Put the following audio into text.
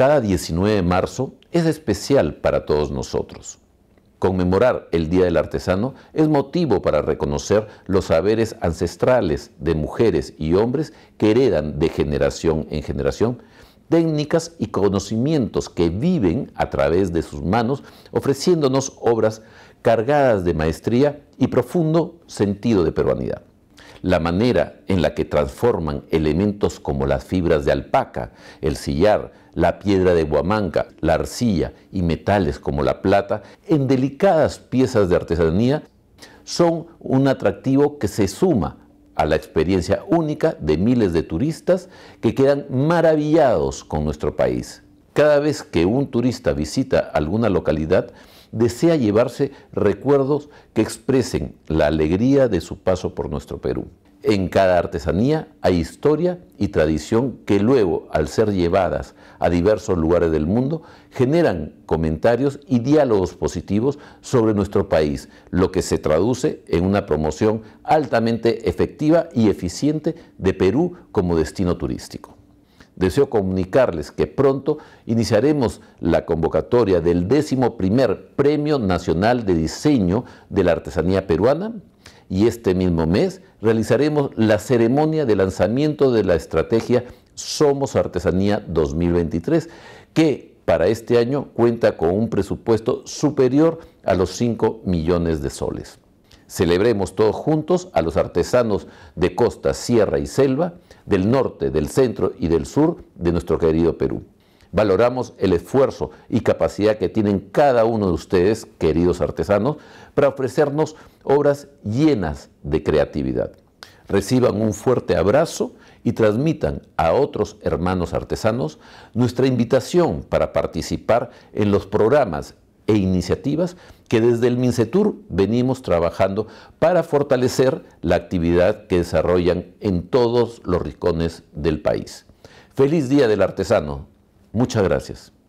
cada 19 de marzo es especial para todos nosotros. Conmemorar el Día del Artesano es motivo para reconocer los saberes ancestrales de mujeres y hombres que heredan de generación en generación, técnicas y conocimientos que viven a través de sus manos, ofreciéndonos obras cargadas de maestría y profundo sentido de peruanidad la manera en la que transforman elementos como las fibras de alpaca, el sillar, la piedra de guamanca, la arcilla y metales como la plata en delicadas piezas de artesanía son un atractivo que se suma a la experiencia única de miles de turistas que quedan maravillados con nuestro país. Cada vez que un turista visita alguna localidad, desea llevarse recuerdos que expresen la alegría de su paso por nuestro Perú. En cada artesanía hay historia y tradición que luego, al ser llevadas a diversos lugares del mundo, generan comentarios y diálogos positivos sobre nuestro país, lo que se traduce en una promoción altamente efectiva y eficiente de Perú como destino turístico deseo comunicarles que pronto iniciaremos la convocatoria del primer Premio Nacional de Diseño de la Artesanía Peruana y este mismo mes realizaremos la ceremonia de lanzamiento de la estrategia Somos Artesanía 2023, que para este año cuenta con un presupuesto superior a los 5 millones de soles. Celebremos todos juntos a los artesanos de costa, sierra y selva, del norte, del centro y del sur de nuestro querido Perú. Valoramos el esfuerzo y capacidad que tienen cada uno de ustedes, queridos artesanos, para ofrecernos obras llenas de creatividad. Reciban un fuerte abrazo y transmitan a otros hermanos artesanos nuestra invitación para participar en los programas e iniciativas que desde el MINCETUR venimos trabajando para fortalecer la actividad que desarrollan en todos los rincones del país. Feliz Día del Artesano. Muchas gracias.